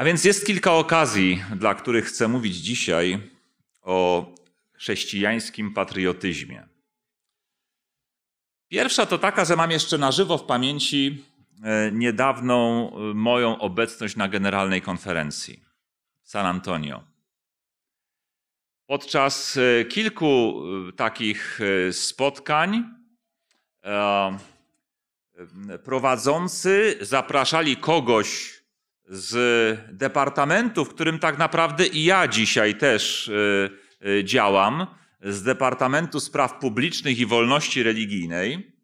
A więc jest kilka okazji, dla których chcę mówić dzisiaj o chrześcijańskim patriotyzmie. Pierwsza to taka, że mam jeszcze na żywo w pamięci e, niedawną e, moją obecność na generalnej konferencji w San Antonio. Podczas e, kilku takich spotkań prowadzący zapraszali kogoś, z departamentu, w którym tak naprawdę i ja dzisiaj też y, y, działam, z Departamentu Spraw Publicznych i Wolności Religijnej,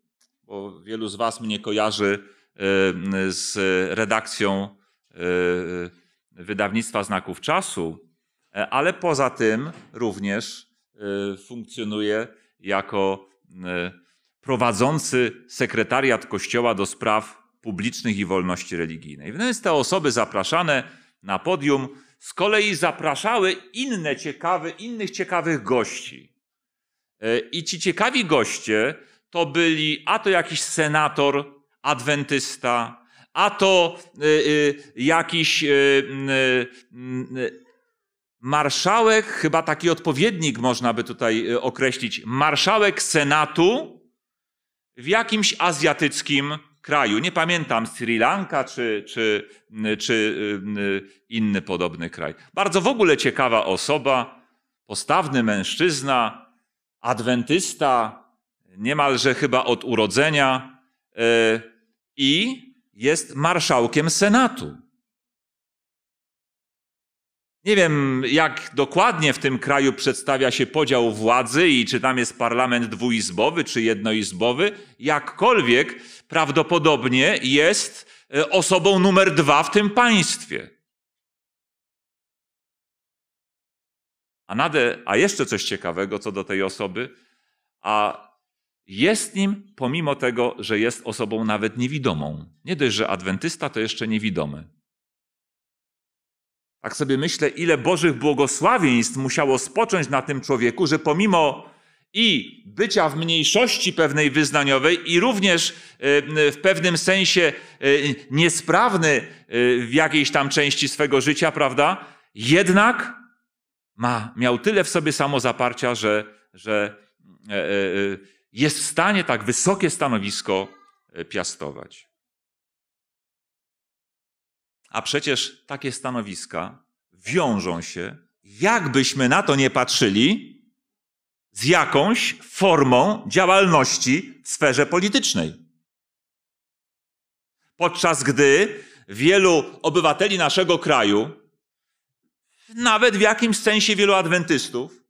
bo wielu z Was mnie kojarzy y, z redakcją wydawnictwa Znaków Czasu, e, ale poza tym również funkcjonuje jako prowadzący sekretariat Kościoła do spraw publicznych i wolności religijnej. No więc te osoby zapraszane na podium z kolei zapraszały inne ciekawe, innych ciekawych gości. E, I ci ciekawi goście to byli a to jakiś senator, adwentysta, a to e, e, jakiś marszałek, chyba taki odpowiednik można by tutaj określić, marszałek senatu w jakimś azjatyckim kraju. Nie pamiętam Sri Lanka czy, czy, czy y, y, inny podobny kraj. Bardzo w ogóle ciekawa osoba, postawny mężczyzna, adwentysta, niemalże chyba od urodzenia y, i jest marszałkiem Senatu. Nie wiem, jak dokładnie w tym kraju przedstawia się podział władzy i czy tam jest parlament dwuizbowy czy jednoizbowy. Jakkolwiek prawdopodobnie jest e, osobą numer dwa w tym państwie. A, nade, a jeszcze coś ciekawego co do tej osoby, a jest nim pomimo tego, że jest osobą nawet niewidomą. Nie dość, że adwentysta to jeszcze niewidomy. Tak sobie myślę, ile Bożych błogosławieństw musiało spocząć na tym człowieku, że pomimo i bycia w mniejszości pewnej wyznaniowej, i również e, w pewnym sensie e, niesprawny e, w jakiejś tam części swego życia, prawda? Jednak ma, miał tyle w sobie samozaparcia, że, że jest w stanie tak wysokie stanowisko piastować. A przecież takie stanowiska wiążą się, jakbyśmy na to nie patrzyli, z jakąś formą działalności w sferze politycznej. Podczas gdy wielu obywateli naszego kraju, nawet w jakimś sensie wielu adwentystów,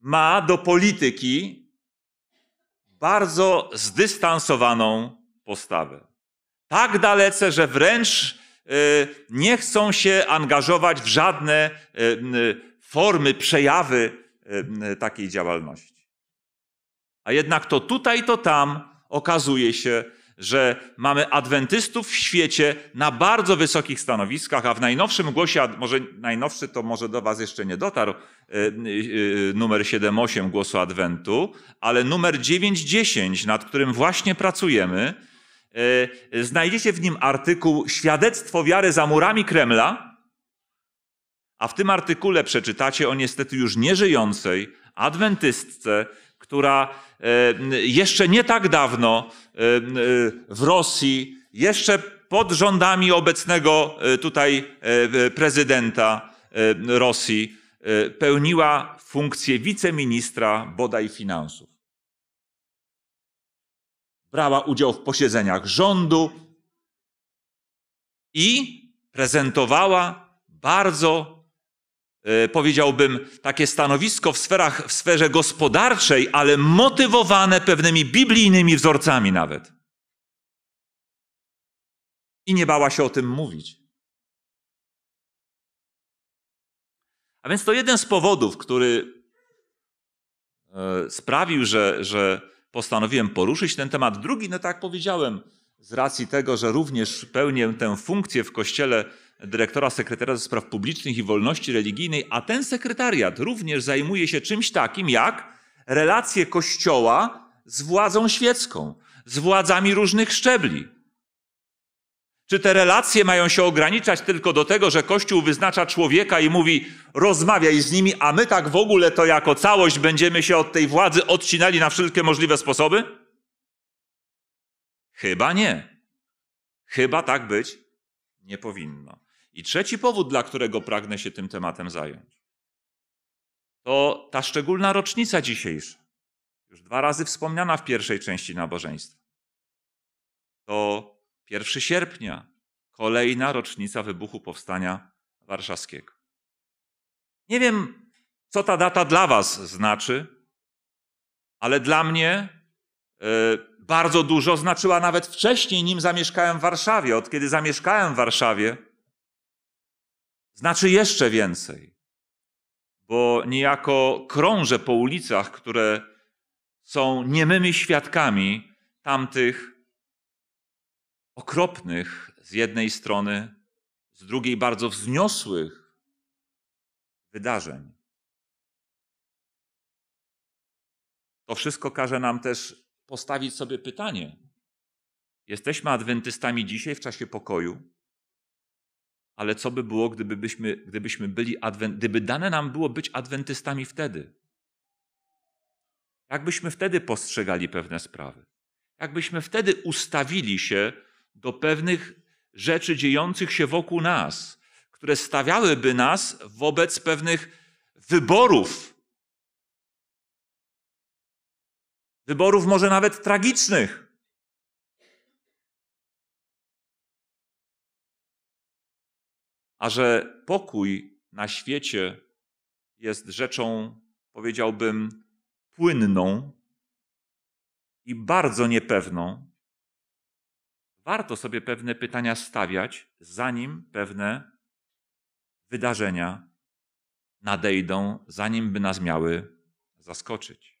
ma do polityki bardzo zdystansowaną postawę. Tak dalece, że wręcz Y, nie chcą się angażować w żadne y, formy, przejawy y, takiej działalności. A jednak to tutaj, to tam okazuje się, że mamy adwentystów w świecie na bardzo wysokich stanowiskach, a w najnowszym głosie, może najnowszy to może do Was jeszcze nie dotarł, numer 7-8 głosu Adwentu, ale numer 9-10, nad którym właśnie pracujemy, E, znajdziecie w nim artykuł Świadectwo wiary za murami Kremla, a w tym artykule przeczytacie o niestety już nieżyjącej adwentystce, która e, jeszcze nie tak dawno e, w Rosji, jeszcze pod rządami obecnego tutaj prezydenta Rosji, pełniła funkcję wiceministra bodaj finansów brała udział w posiedzeniach rządu i prezentowała bardzo, e, powiedziałbym, takie stanowisko w, sferach, w sferze gospodarczej, ale motywowane pewnymi biblijnymi wzorcami nawet. I nie bała się o tym mówić. A więc to jeden z powodów, który e, sprawił, że, że postanowiłem poruszyć ten temat. Drugi, no tak jak powiedziałem, z racji tego, że również pełnię tę funkcję w kościele dyrektora sekretariatu spraw publicznych i wolności religijnej, a ten sekretariat również zajmuje się czymś takim jak relacje kościoła z władzą świecką, z władzami różnych szczebli. Czy te relacje mają się ograniczać tylko do tego, że Kościół wyznacza człowieka i mówi, rozmawiaj z nimi, a my tak w ogóle to jako całość będziemy się od tej władzy odcinali na wszelkie możliwe sposoby? Chyba nie. Chyba tak być nie powinno. I trzeci powód, dla którego pragnę się tym tematem zająć, to ta szczególna rocznica dzisiejsza, już dwa razy wspomniana w pierwszej części nabożeństwa. To 1 sierpnia, kolejna rocznica wybuchu powstania warszawskiego. Nie wiem, co ta data dla Was znaczy, ale dla mnie e, bardzo dużo znaczyła nawet wcześniej, nim zamieszkałem w Warszawie. Od kiedy zamieszkałem w Warszawie, znaczy jeszcze więcej, bo niejako krążę po ulicach, które są niemymi świadkami tamtych okropnych z jednej strony, z drugiej bardzo wzniosłych wydarzeń. To wszystko każe nam też postawić sobie pytanie: jesteśmy adwentystami dzisiaj w czasie pokoju, ale co by było, gdybyśmy, gdybyśmy byli adwen- gdyby dane nam było być adwentystami wtedy? Jakbyśmy wtedy postrzegali pewne sprawy? Jakbyśmy wtedy ustawili się do pewnych rzeczy dziejących się wokół nas, które stawiałyby nas wobec pewnych wyborów. Wyborów może nawet tragicznych. A że pokój na świecie jest rzeczą, powiedziałbym, płynną i bardzo niepewną, warto sobie pewne pytania stawiać, zanim pewne wydarzenia nadejdą, zanim by nas miały zaskoczyć.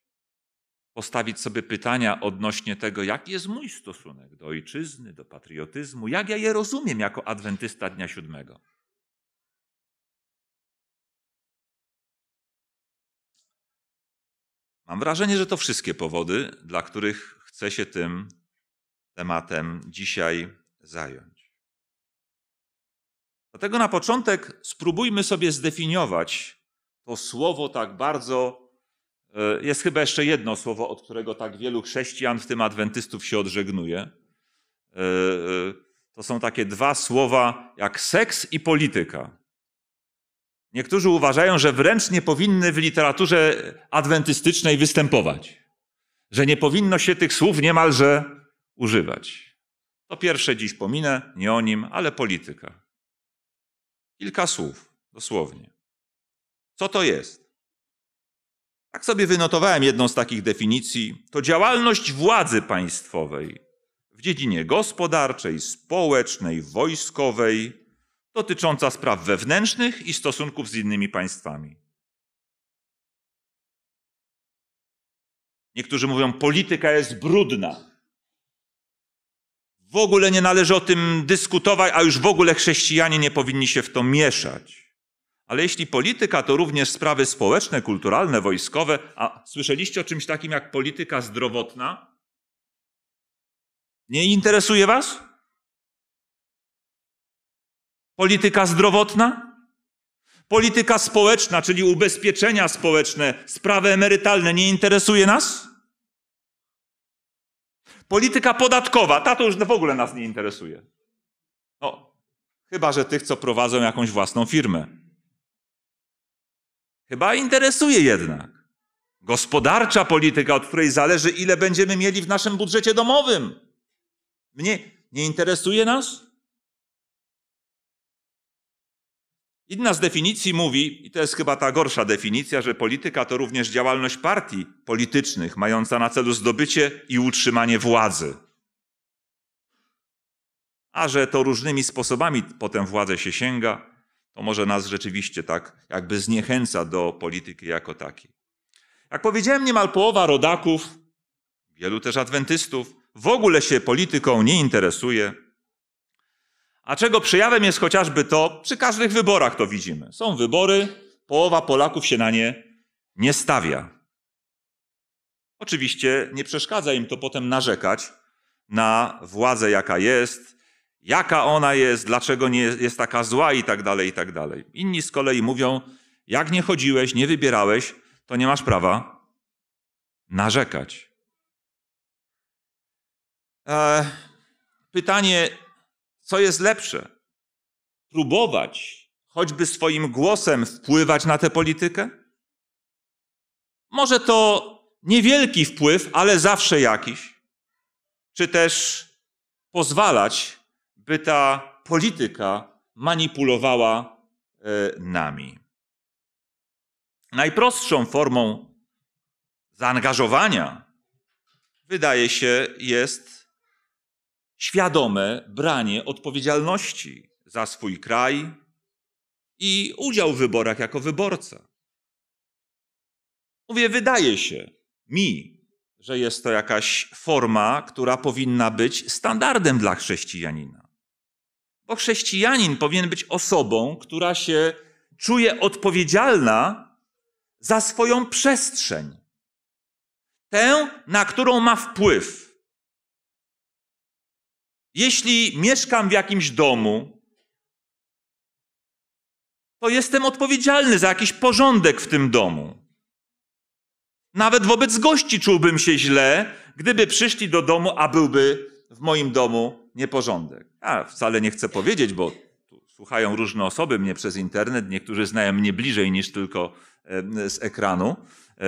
Postawić sobie pytania odnośnie tego, jaki jest mój stosunek do ojczyzny, do patriotyzmu, jak ja je rozumiem jako adwentysta dnia siódmego. Mam wrażenie, że to wszystkie powody, dla których chcę się tym tematem dzisiaj zająć. Dlatego na początek spróbujmy sobie zdefiniować to słowo tak bardzo. E, jest chyba jeszcze jedno słowo, od którego tak wielu chrześcijan, w tym adwentystów, się odżegnuje. E, e, to są takie dwa słowa jak seks i polityka. Niektórzy uważają, że wręcz nie powinny w literaturze adwentystycznej występować, że nie powinno się tych słów niemalże używać. To pierwsze dziś pominę, nie o nim, ale polityka. Kilka słów, dosłownie. Co to jest? Tak sobie wynotowałem jedną z takich definicji. To działalność władzy państwowej w dziedzinie gospodarczej, społecznej, wojskowej, dotycząca spraw wewnętrznych i stosunków z innymi państwami. Niektórzy mówią, polityka jest brudna. W ogóle nie należy o tym dyskutować, a już w ogóle chrześcijanie nie powinni się w to mieszać. Ale jeśli polityka, to również sprawy społeczne, kulturalne, wojskowe. A słyszeliście o czymś takim jak polityka zdrowotna? Nie interesuje Was? Polityka zdrowotna? Polityka społeczna, czyli ubezpieczenia społeczne, sprawy emerytalne, nie interesuje nas? Polityka podatkowa, ta to już w ogóle nas nie interesuje. No, chyba że tych, co prowadzą jakąś własną firmę. Chyba interesuje jednak. Gospodarcza polityka, od której zależy, ile będziemy mieli w naszym budżecie domowym. Mnie nie interesuje nas? Inna z definicji mówi, i to jest chyba ta gorsza definicja, że polityka to również działalność partii politycznych mająca na celu zdobycie i utrzymanie władzy. A że to różnymi sposobami potem władzę się sięga, to może nas rzeczywiście tak jakby zniechęca do polityki jako takiej. Jak powiedziałem, niemal połowa rodaków, wielu też adwentystów, w ogóle się polityką nie interesuje a czego przejawem jest chociażby to, przy każdych wyborach to widzimy. Są wybory, połowa Polaków się na nie nie stawia. Oczywiście nie przeszkadza im to potem narzekać na władzę, jaka jest, jaka ona jest, dlaczego nie jest taka zła i tak dalej, i tak dalej. Inni z kolei mówią, jak nie chodziłeś, nie wybierałeś, to nie masz prawa narzekać. Eee, pytanie, co jest lepsze? Próbować choćby swoim głosem wpływać na tę politykę? Może to niewielki wpływ, ale zawsze jakiś. Czy też pozwalać, by ta polityka manipulowała e, nami. Najprostszą formą zaangażowania, wydaje się, jest świadome branie odpowiedzialności za swój kraj i udział w wyborach jako wyborca. Mówię, wydaje się mi, że jest to jakaś forma, która powinna być standardem dla chrześcijanina. Bo chrześcijanin powinien być osobą, która się czuje odpowiedzialna za swoją przestrzeń, tę, na którą ma wpływ jeśli mieszkam w jakimś domu, to jestem odpowiedzialny za jakiś porządek w tym domu. Nawet wobec gości czułbym się źle, gdyby przyszli do domu, a byłby w moim domu nieporządek. A wcale nie chcę powiedzieć, bo słuchają różne osoby mnie przez internet, niektórzy znają mnie bliżej niż tylko z ekranu. E,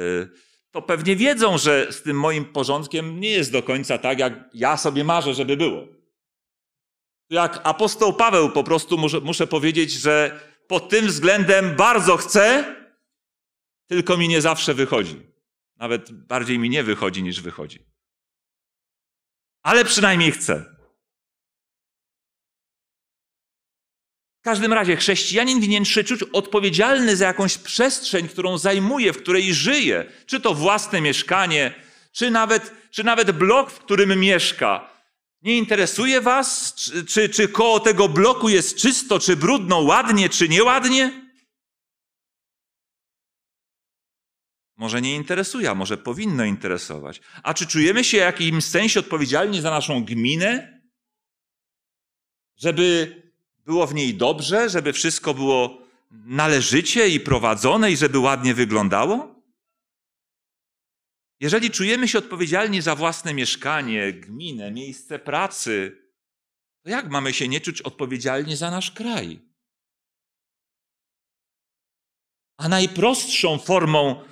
e, to pewnie wiedzą, że z tym moim porządkiem nie jest do końca tak, jak ja sobie marzę, żeby było. Jak apostoł Paweł po prostu muszę, muszę powiedzieć, że pod tym względem bardzo chcę, tylko mi nie zawsze wychodzi. Nawet bardziej mi nie wychodzi niż wychodzi. Ale przynajmniej chcę. W każdym razie chrześcijanin winien się czuć odpowiedzialny za jakąś przestrzeń, którą zajmuje, w której żyje. Czy to własne mieszkanie, czy nawet, czy nawet blok, w którym mieszka. Nie interesuje was, czy, czy, czy koło tego bloku jest czysto, czy brudno, ładnie, czy nieładnie? Może nie interesuje, a może powinno interesować. A czy czujemy się w jakimś sensie odpowiedzialni za naszą gminę? Żeby było w niej dobrze, żeby wszystko było należycie i prowadzone i żeby ładnie wyglądało? Jeżeli czujemy się odpowiedzialni za własne mieszkanie, gminę, miejsce pracy, to jak mamy się nie czuć odpowiedzialni za nasz kraj? A najprostszą formą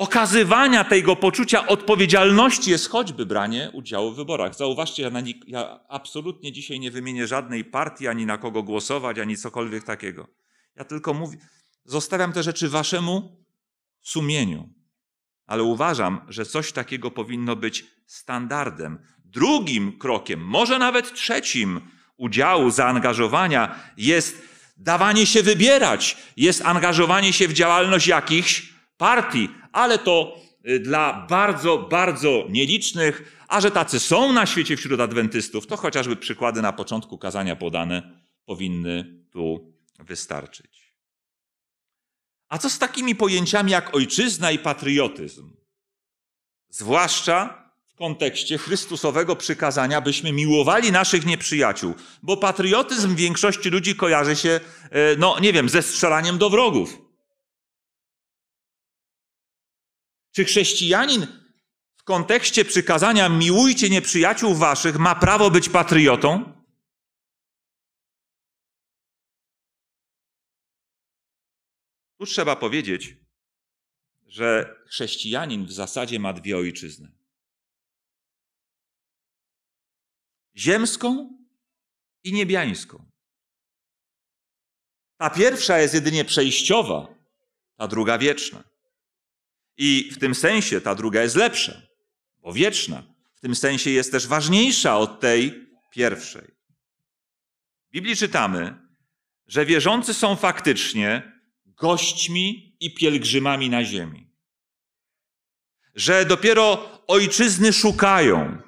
okazywania tego poczucia odpowiedzialności jest choćby branie udziału w wyborach. Zauważcie, ja, nik- ja, absolutnie dzisiaj nie wymienię żadnej partii, ani na kogo głosować, ani cokolwiek takiego. Ja tylko mówię, zostawiam te rzeczy waszemu sumieniu. Ale uważam, że coś takiego powinno być standardem. Drugim krokiem, może nawet trzecim udziału, zaangażowania jest dawanie się wybierać, jest angażowanie się w działalność jakichś partii ale to y, dla bardzo, bardzo nielicznych, a że tacy są na świecie wśród adwentystów, to chociażby przykłady na początku kazania podane powinny tu wystarczyć. A co z takimi pojęciami jak ojczyzna i patriotyzm? Zwłaszcza w kontekście Chrystusowego przykazania, byśmy miłowali naszych nieprzyjaciół, bo patriotyzm w większości ludzi kojarzy się, e, no nie wiem, ze strzelaniem do wrogów Czy chrześcijanin w kontekście przykazania miłujcie nieprzyjaciół waszych ma prawo być patriotą? Tu trzeba powiedzieć, że chrześcijanin w zasadzie ma dwie ojczyzny: ziemską i niebiańską. Ta pierwsza jest jedynie przejściowa, ta druga wieczna. I w tym sensie ta druga jest lepsza, bo wieczna. W tym sensie jest też ważniejsza od tej pierwszej. W Biblii czytamy, że wierzący są faktycznie gośćmi i pielgrzymami na ziemi. Że dopiero ojczyzny szukają.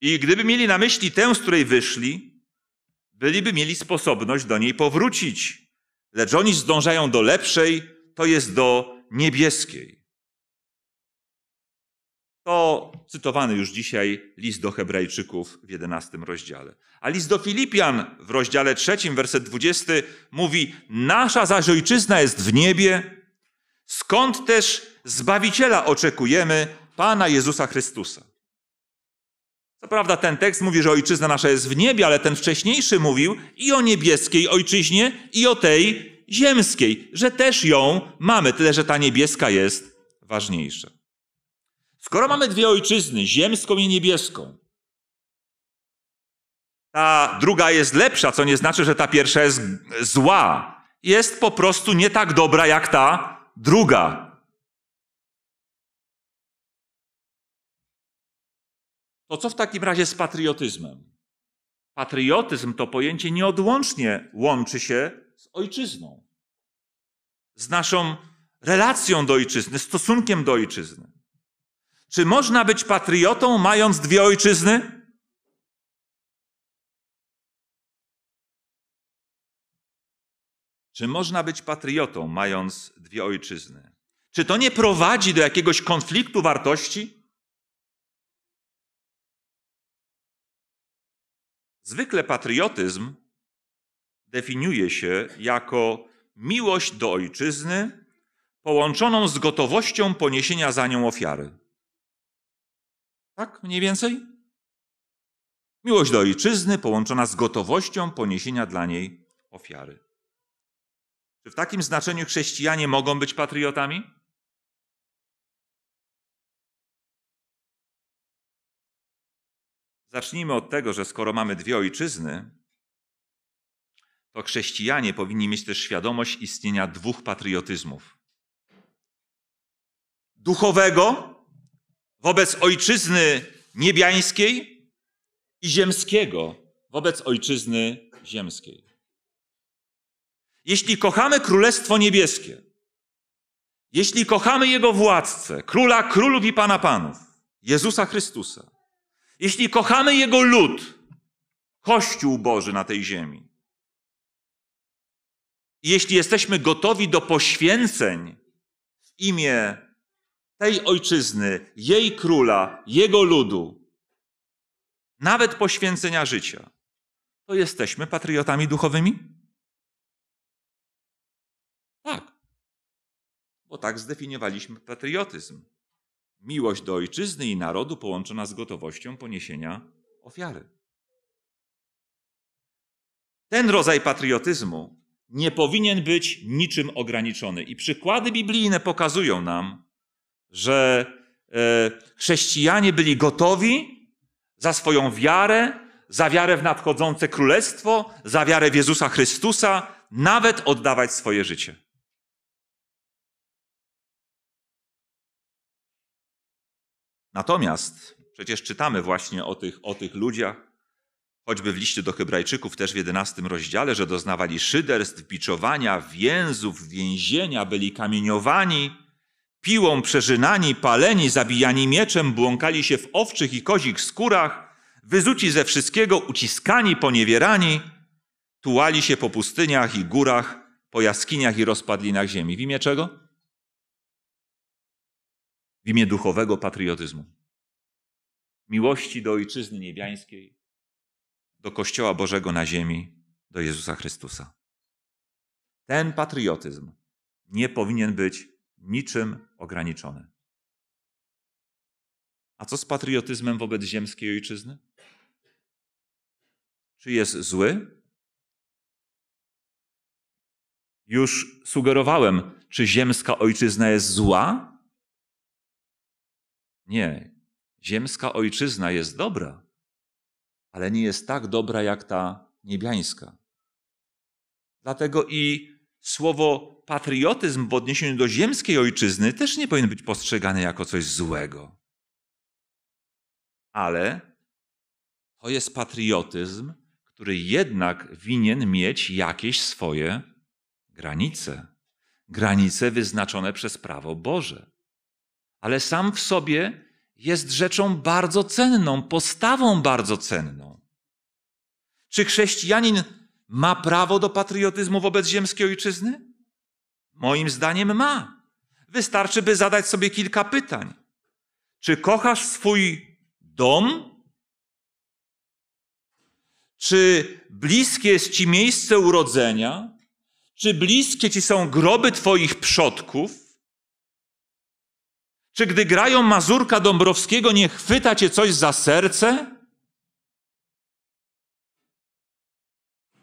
I gdyby mieli na myśli tę, z której wyszli, byliby mieli sposobność do niej powrócić. Lecz oni zdążają do lepszej, to jest do niebieskiej. To cytowany już dzisiaj list do Hebrajczyków w 11 rozdziale. A list do Filipian w rozdziale 3, werset 20 mówi: Nasza zaś ojczyzna jest w niebie, skąd też zbawiciela oczekujemy, Pana Jezusa Chrystusa. Co prawda ten tekst mówi, że ojczyzna nasza jest w niebie, ale ten wcześniejszy mówił i o niebieskiej ojczyźnie, i o tej ziemskiej, że też ją mamy, tyle że ta niebieska jest ważniejsza. Skoro mamy dwie ojczyzny, ziemską i niebieską, ta druga jest lepsza, co nie znaczy, że ta pierwsza jest zła. Jest po prostu nie tak dobra jak ta druga. To co w takim razie z patriotyzmem? Patriotyzm to pojęcie nieodłącznie łączy się z ojczyzną, z naszą relacją do ojczyzny, stosunkiem do ojczyzny. Czy można być patriotą, mając dwie ojczyzny? Czy można być patriotą, mając dwie ojczyzny? Czy to nie prowadzi do jakiegoś konfliktu wartości? Zwykle patriotyzm definiuje się jako miłość do ojczyzny połączoną z gotowością poniesienia za nią ofiary. Tak mniej więcej? Miłość do ojczyzny połączona z gotowością poniesienia dla niej ofiary. Czy w takim znaczeniu chrześcijanie mogą być patriotami? Zacznijmy od tego, że skoro mamy dwie ojczyzny, to chrześcijanie powinni mieć też świadomość istnienia dwóch patriotyzmów. Duchowego wobec ojczyzny niebiańskiej i ziemskiego wobec ojczyzny ziemskiej. Jeśli kochamy Królestwo Niebieskie, jeśli kochamy Jego władcę, Króla Królów i Pana Panów, Jezusa Chrystusa, jeśli kochamy Jego lud, Kościół Boży na tej ziemi, jeśli jesteśmy gotowi do poświęceń w imię tej ojczyzny, jej króla, jego ludu, nawet poświęcenia życia, to jesteśmy patriotami duchowymi? Tak. Bo tak zdefiniowaliśmy patriotyzm. Miłość do ojczyzny i narodu połączona z gotowością poniesienia ofiary. Ten rodzaj patriotyzmu nie powinien być niczym ograniczony. I przykłady biblijne pokazują nam, że e, chrześcijanie byli gotowi za swoją wiarę, za wiarę w nadchodzące królestwo, za wiarę w Jezusa Chrystusa, nawet oddawać swoje życie. Natomiast przecież czytamy właśnie o tych, o tych ludziach, Choćby w liście do Hebrajczyków też w 11 rozdziale, że doznawali szyderstw, biczowania, więzów, więzienia, byli kamieniowani, piłą przeżynani, paleni, zabijani mieczem, błąkali się w owczych i kozich skórach, wyzuci ze wszystkiego, uciskani, poniewierani, tułali się po pustyniach i górach, po jaskiniach i rozpadlinach ziemi. W imię czego? W imię duchowego patriotyzmu, miłości do ojczyzny niebiańskiej, do Kościoła Bożego na ziemi, do Jezusa Chrystusa. Ten patriotyzm nie powinien być niczym ograniczony. A co z patriotyzmem wobec ziemskiej ojczyzny? Czy jest zły? Już sugerowałem, czy ziemska ojczyzna jest zła? Nie. Ziemska ojczyzna jest dobra ale nie jest tak dobra jak ta niebiańska. Dlatego i słowo patriotyzm w odniesieniu do ziemskiej ojczyzny też nie powinien być postrzegany jako coś złego. Ale to jest patriotyzm, który jednak winien mieć jakieś swoje granice. Granice wyznaczone przez prawo Boże. Ale sam w sobie jest rzeczą bardzo cenną, postawą bardzo cenną. Czy chrześcijanin ma prawo do patriotyzmu wobec ziemskiej ojczyzny? Moim zdaniem ma. Wystarczy, by zadać sobie kilka pytań. Czy kochasz swój dom? Czy bliskie jest ci miejsce urodzenia? Czy bliskie ci są groby twoich przodków? Czy gdy grają Mazurka Dąbrowskiego, nie chwyta cię coś za serce?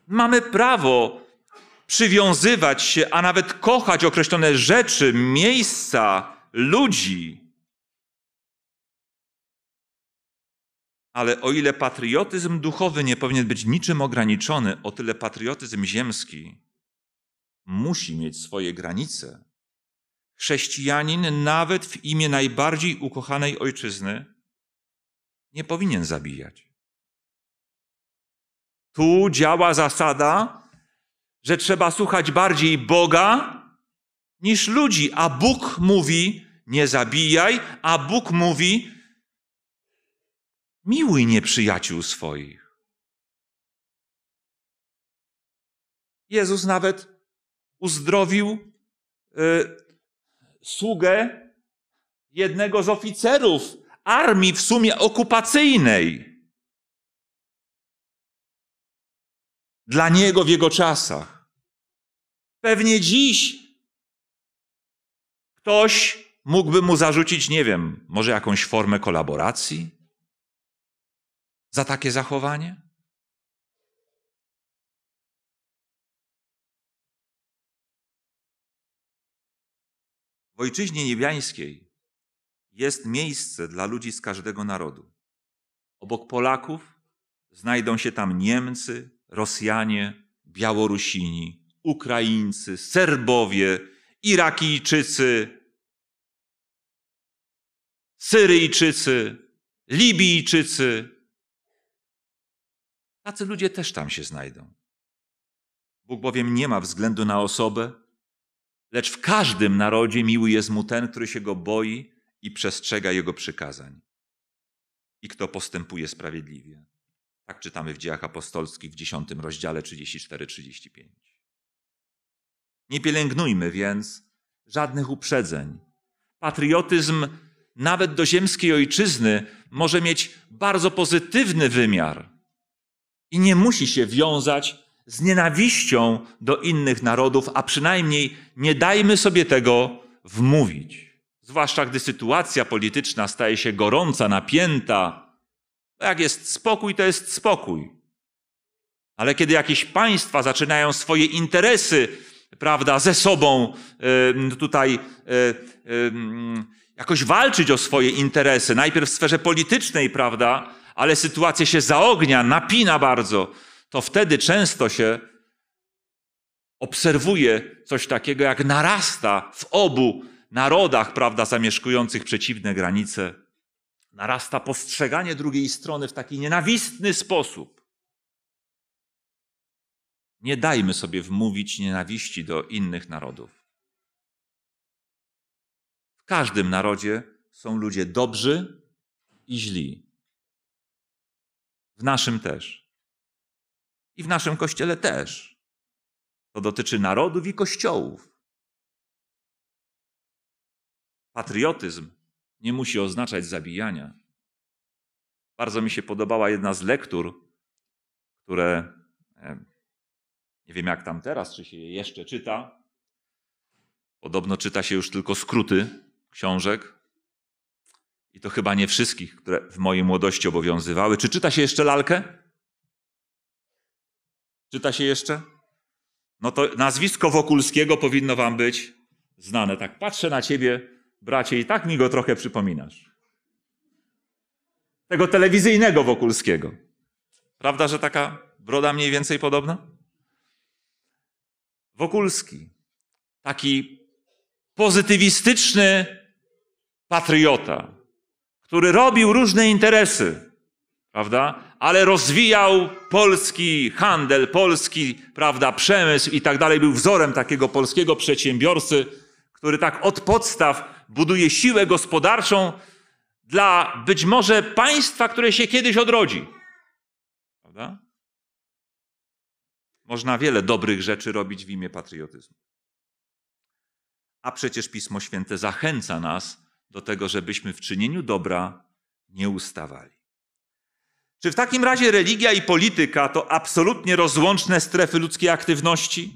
Mamy prawo przywiązywać się, a nawet kochać określone rzeczy, miejsca, ludzi. Ale o ile patriotyzm duchowy nie powinien być niczym ograniczony, o tyle patriotyzm ziemski musi mieć swoje granice chrześcijanin, nawet w imię najbardziej ukochanej ojczyzny, nie powinien zabijać. Tu działa zasada, że trzeba słuchać bardziej Boga niż ludzi, a Bóg mówi: nie zabijaj, a Bóg mówi: miłuj nieprzyjaciół swoich. Jezus nawet uzdrowił y, sługę jednego z oficerów armii w sumie okupacyjnej. Dla niego w jego czasach. Pewnie dziś ktoś mógłby mu zarzucić, nie wiem, może jakąś formę kolaboracji za takie zachowanie? W ojczyźnie niebiańskiej jest miejsce dla ludzi z każdego narodu. Obok Polaków znajdą się tam Niemcy, Rosjanie, Białorusini, Ukraińcy, Serbowie, Irakijczycy, Syryjczycy, Libijczycy. Tacy ludzie też tam się znajdą. Bóg bowiem nie ma względu na osobę, Lecz w każdym narodzie miły jest mu ten, który się go boi i przestrzega jego przykazań. I kto postępuje sprawiedliwie. Tak czytamy w Dziejach Apostolskich w 10 rozdziale 34-35. Nie pielęgnujmy więc żadnych uprzedzeń. Patriotyzm nawet do ziemskiej ojczyzny może mieć bardzo pozytywny wymiar i nie musi się wiązać z nienawiścią do innych narodów, a przynajmniej nie dajmy sobie tego wmówić. Zwłaszcza gdy sytuacja polityczna staje się gorąca, napięta. No jak jest spokój, to jest spokój. Ale kiedy jakieś państwa zaczynają swoje interesy, prawda, ze sobą tutaj e, jakoś walczyć o swoje interesy, najpierw w sferze politycznej, prawda, ale sytuacja się zaognia, napina bardzo, to wtedy często się obserwuje coś takiego, jak narasta w obu narodach, prawda, zamieszkujących przeciwne granice, narasta postrzeganie drugiej strony w taki nienawistny sposób. Nie dajmy sobie wmówić nienawiści do innych narodów. W każdym narodzie są ludzie dobrzy i źli. W naszym też. I w naszym kościele też. To dotyczy narodów i kościołów. Patriotyzm nie musi oznaczać zabijania. Bardzo mi się podobała jedna z lektur, które e, nie wiem jak tam teraz, czy się je jeszcze czyta. Podobno czyta się już tylko skróty książek. I to chyba nie wszystkich, które w mojej młodości obowiązywały. Czy czyta się jeszcze lalkę? Czyta się jeszcze? No to nazwisko Wokulskiego powinno wam być znane. Tak patrzę na ciebie, bracie, i tak mi go trochę przypominasz. Tego telewizyjnego Wokulskiego. Prawda, że taka broda mniej więcej podobna? Wokulski, taki pozytywistyczny patriota, który robił różne interesy, prawda? Ale rozwijał polski handel, polski, prawda, przemysł i tak dalej. Był wzorem takiego polskiego przedsiębiorcy, który tak od podstaw buduje siłę gospodarczą dla być może państwa, które się kiedyś odrodzi. Prawda? Można wiele dobrych rzeczy robić w imię patriotyzmu. A przecież Pismo Święte zachęca nas do tego, żebyśmy w czynieniu dobra nie ustawali. Czy w takim razie religia i polityka to absolutnie rozłączne strefy ludzkiej aktywności?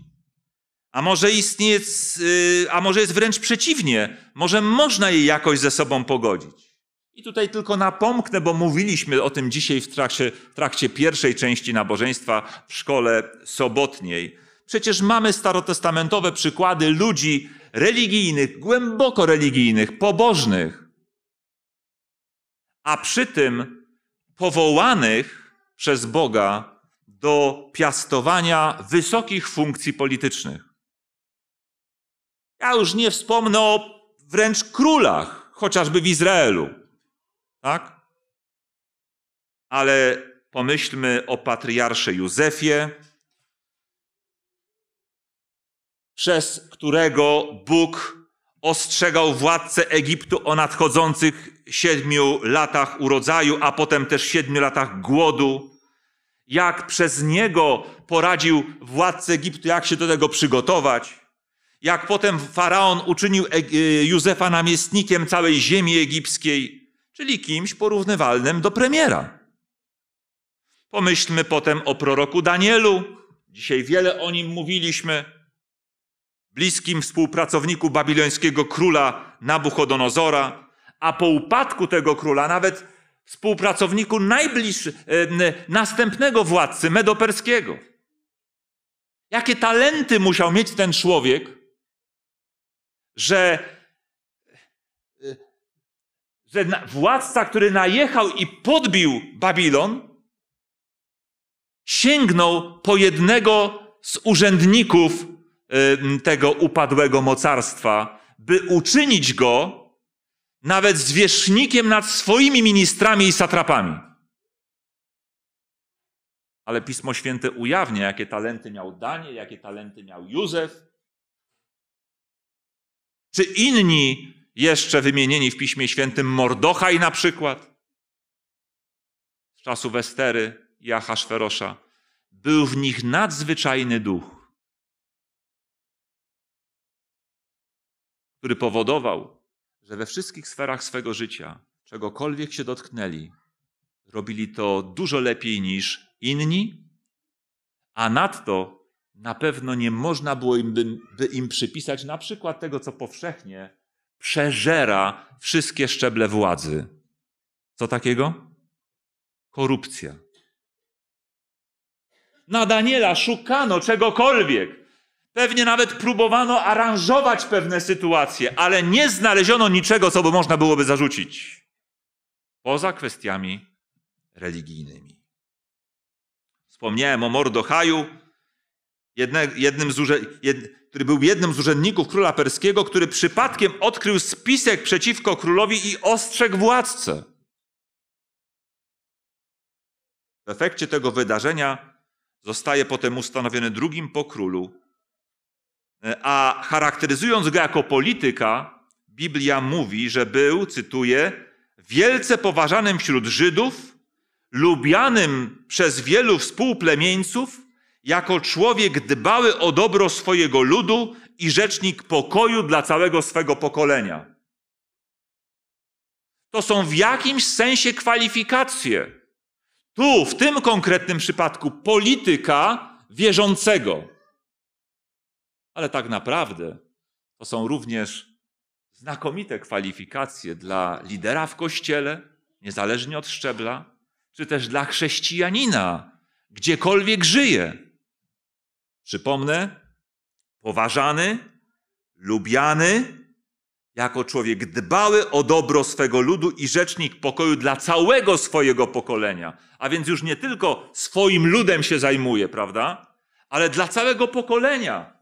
A może istnieje, y, a może jest wręcz przeciwnie, może można je jakoś ze sobą pogodzić. I tutaj tylko napomknę, bo mówiliśmy o tym dzisiaj w trakcie, w trakcie pierwszej części nabożeństwa w szkole sobotniej. Przecież mamy starotestamentowe przykłady ludzi religijnych, głęboko religijnych, pobożnych, a przy tym powołanych przez Boga do piastowania wysokich funkcji politycznych. Ja już nie wspomnę o wręcz królach, chociażby w Izraelu. Tak? Ale pomyślmy o patriarsze Józefie, przez którego Bóg ostrzegał władcę Egiptu o nadchodzących siedmiu latach urodzaju, a potem też siedmiu latach głodu. Jak przez niego poradził władcy Egiptu, jak się do tego przygotować. Jak potem faraon uczynił y, Józefa namiestnikiem całej ziemi egipskiej, czyli kimś porównywalnym do premiera. Pomyślmy potem o proroku Danielu. Dzisiaj wiele o nim mówiliśmy bliskim współpracowniku babilońskiego króla Nabuchodonozora, a po upadku tego króla nawet współpracowniku najbliższego następnego władcy medoperskiego. Jakie talenty musiał mieć ten człowiek, że, e, że władca, który najechał i podbił Babilon, sięgnął po jednego z urzędników Y, tego upadłego mocarstwa, by uczynić go nawet zwierzchnikiem nad swoimi ministrami i satrapami. Ale Pismo Święte ujawnia, jakie talenty miał Daniel, jakie talenty miał Józef. Czy inni jeszcze wymienieni w Piśmie Świętym, Mordochaj na przykład, z czasów Estery i Ahasferosza, był w nich nadzwyczajny duch który powodował, że we wszystkich sferach swego życia, czegokolwiek się dotknęli, robili to dużo lepiej niż inni, a nadto na pewno nie można było im, by im przypisać na przykład tego, co powszechnie przeżera wszystkie szczeble władzy. Co takiego? Korupcja. Na Daniela szukano czegokolwiek, Pewnie nawet próbowano aranżować pewne sytuacje, ale nie znaleziono niczego, co by można byłoby zarzucić. Poza kwestiami religijnymi. Wspomniałem o Mordochaju, jedne, jednym z urze, jed, który był jednym z urzędników króla perskiego, który przypadkiem odkrył spisek przeciwko królowi i ostrzegł władcę. W efekcie tego wydarzenia zostaje potem ustanowiony drugim po królu E, a charakteryzując go jako polityka, Biblia mówi, że był, cytuję, wielce poważanym wśród Żydów, lubianym przez wielu współplemieńców, jako człowiek dbały o dobro swojego ludu i rzecznik pokoju dla całego swego pokolenia. To są w jakimś sensie kwalifikacje. Tu, w tym konkretnym przypadku, polityka wierzącego ale tak naprawdę to są również znakomite kwalifikacje dla lidera w kościele, niezależnie od szczebla, czy też dla chrześcijanina, gdziekolwiek żyje. Przypomnę, poważany, lubiany, jako człowiek dbały o dobro swego ludu i rzecznik pokoju dla całego swojego pokolenia. A więc już nie tylko swoim ludem się zajmuje, prawda? Ale dla całego pokolenia.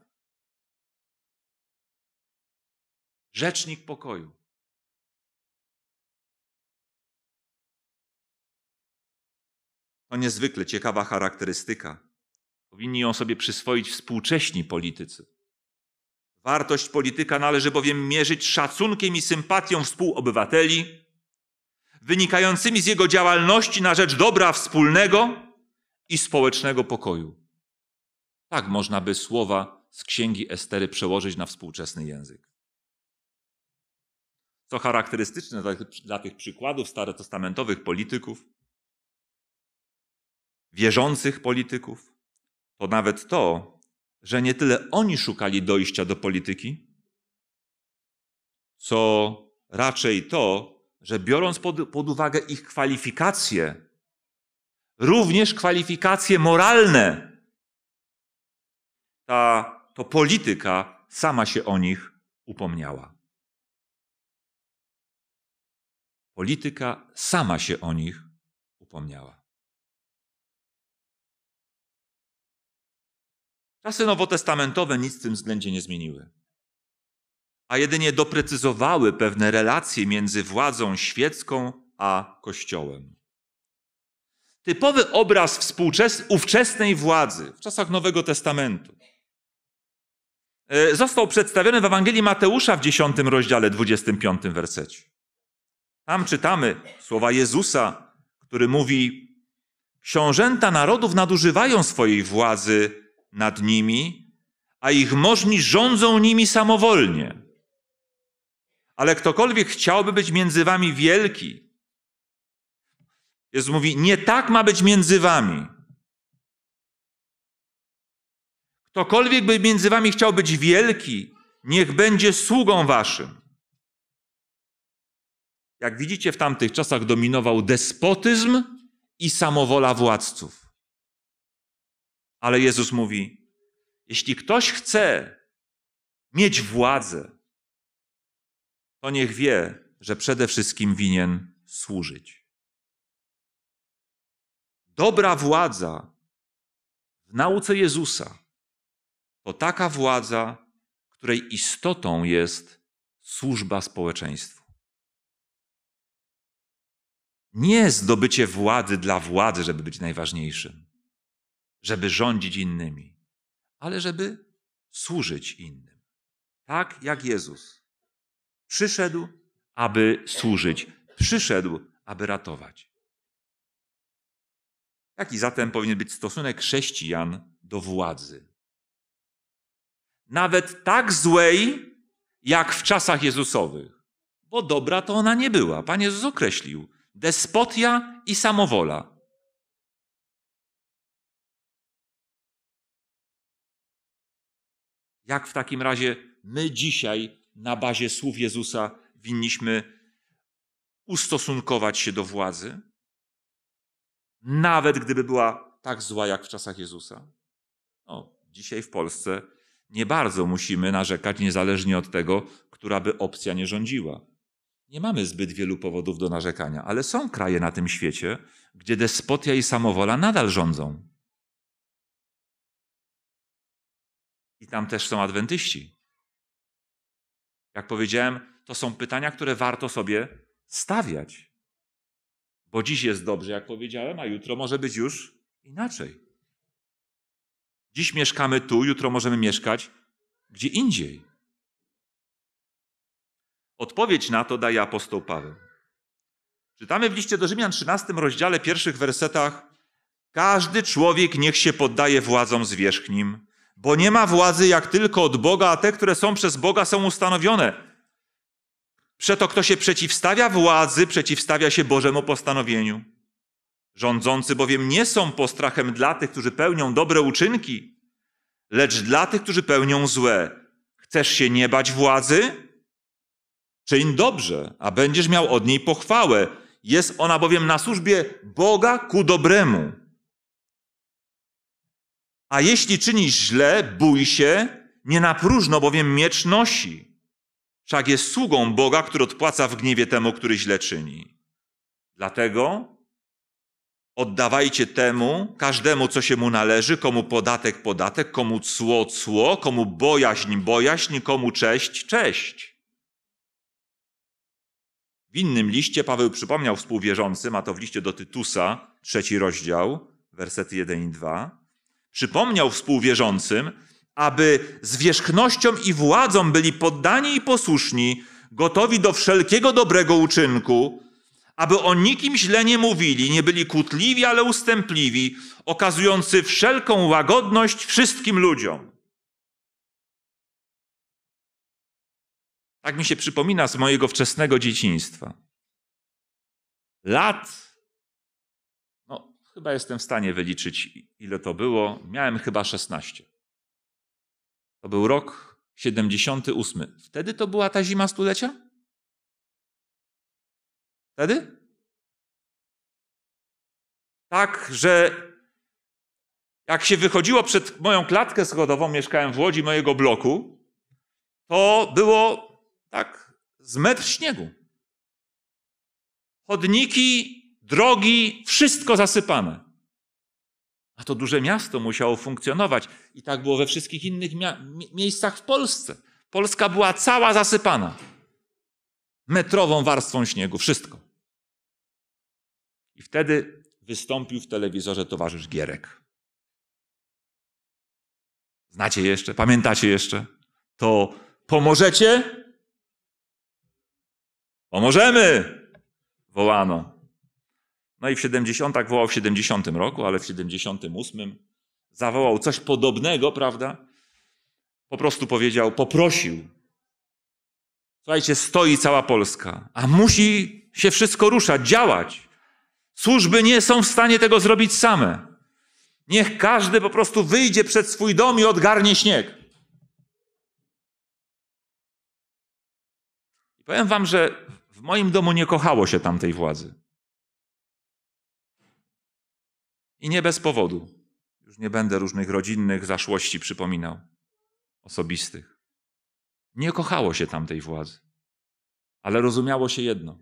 rzecznik pokoju. To niezwykle ciekawa charakterystyka. Powinni ją sobie przyswoić współcześni politycy. Wartość polityka należy bowiem mierzyć szacunkiem i sympatią współobywateli, wynikającymi z jego działalności na rzecz dobra wspólnego i społecznego pokoju. Tak można by słowa z księgi Estery przełożyć na współczesny język co charakterystyczne dla, dla tych przykładów starotestamentowych polityków, wierzących polityków, to nawet to, że nie tyle oni szukali dojścia do polityki, co raczej to, że biorąc pod, pod, uwagę ich kwalifikacje, również kwalifikacje moralne, ta to polityka sama się o nich upomniała. polityka sama się o nich upomniała. Czasy nowotestamentowe nic w tym względzie nie zmieniły, a jedynie doprecyzowały pewne relacje między władzą świecką a Kościołem. Typowy obraz współczes- ówczesnej władzy w czasach Nowego Testamentu e, został przedstawiony w Ewangelii Mateusza w 10 rozdziale 25 wersecie. Tam czytamy słowa Jezusa, który mówi: Książęta narodów nadużywają swojej władzy nad nimi, a ich możni rządzą nimi samowolnie. Ale ktokolwiek chciałby być między wami wielki, Jezus mówi: Nie tak ma być między wami. Ktokolwiek by między wami chciał być wielki, niech będzie sługą waszym. Jak widzicie, w tamtych czasach dominował despotyzm i samowola władców. Ale Jezus mówi: Jeśli ktoś chce mieć władzę, to niech wie, że przede wszystkim winien służyć. Dobra władza w nauce Jezusa to taka władza, której istotą jest służba społeczeństwu. Nie zdobycie władzy dla władzy, żeby być najważniejszym, żeby rządzić innymi, ale żeby służyć innym. Tak jak Jezus. Przyszedł, aby służyć. Przyszedł, aby ratować. Jaki zatem powinien być stosunek chrześcijan do władzy? Nawet tak złej, jak w czasach Jezusowych. Bo dobra to ona nie była. Pan Jezus określił despotia i samowola. Jak w takim razie my dzisiaj na bazie słów Jezusa winniśmy ustosunkować się do władzy, nawet gdyby była tak zła jak w czasach Jezusa? No, dzisiaj w Polsce nie bardzo musimy narzekać, niezależnie od tego, która by opcja nie rządziła nie mamy zbyt wielu powodów do narzekania, ale są kraje na tym świecie, gdzie despotia i samowola nadal rządzą. I tam też są adwentyści. Jak powiedziałem, to są pytania, które warto sobie stawiać. Bo dziś jest dobrze, jak powiedziałem, a jutro może być już inaczej. Dziś mieszkamy tu, jutro możemy mieszkać gdzie indziej. Odpowiedź na to daje apostoł Paweł. Czytamy w liście do Rzymian 13 rozdziale pierwszych wersetach: Każdy człowiek niech się poddaje władzom zwierzchnim, bo nie ma władzy jak tylko od Boga, a te, które są przez Boga, są ustanowione. Przeto kto się przeciwstawia władzy, przeciwstawia się Bożemu postanowieniu. Rządzący bowiem nie są postrachem dla tych, którzy pełnią dobre uczynki, lecz dla tych, którzy pełnią złe. Chcesz się nie bać władzy? Czyń dobrze, a będziesz miał od niej pochwałę. Jest ona bowiem na służbie Boga ku dobremu. A jeśli czynisz źle, bój się, nie na próżno bowiem miecz nosi. Wszak jest sługą Boga, który odpłaca w gniewie temu, który źle czyni. Dlatego oddawajcie temu, każdemu, co się mu należy, komu podatek, podatek, komu cło, cło, komu bojaźń, bojaźń, komu cześć, cześć. W innym liście Paweł przypomniał współwierzącym, a to w liście do Tytusa, trzeci rozdział, wersety 1 i 2. Przypomniał współwierzącym, aby z wierzchnością i władzą byli poddani i posłuszni, gotowi do wszelkiego dobrego uczynku, aby o nikim źle nie mówili, nie byli kutliwi, ale ustępliwi, okazujący wszelką łagodność wszystkim ludziom. Tak mi się przypomina z mojego wczesnego dzieciństwa. Lat, no chyba jestem w stanie wyliczyć, ile to było. Miałem chyba 16. To był rok 78. Wtedy to była ta zima stulecia? Wtedy? Tak, że jak się wychodziło przed moją klatkę schodową, mieszkałem w Łodzi mojego bloku, to było tak, z metr śniegu. Chodniki, drogi, wszystko zasypane. A to duże miasto musiało funkcjonować i tak było we wszystkich innych miejscach w Polsce. Polska była cała zasypana metrową warstwą śniegu, wszystko. I wtedy wystąpił w telewizorze towarzysz Gierek. Znacie jeszcze, pamiętacie jeszcze? To pomożecie, Pomożemy! Wołano. No i w 70, tak wołał w 70 roku, ale w 78 zawołał coś podobnego, prawda? Po prostu powiedział, poprosił. Słuchajcie, stoi cała Polska, a musi się wszystko ruszać, działać. Służby nie są w stanie tego zrobić same. Niech każdy po prostu wyjdzie przed swój dom i odgarnie śnieg. I powiem wam, że w moim domu nie kochało się tamtej władzy. I nie bez powodu. Już nie będę różnych rodzinnych zaszłości przypominał, osobistych. Nie kochało się tamtej władzy. Ale rozumiało się jedno.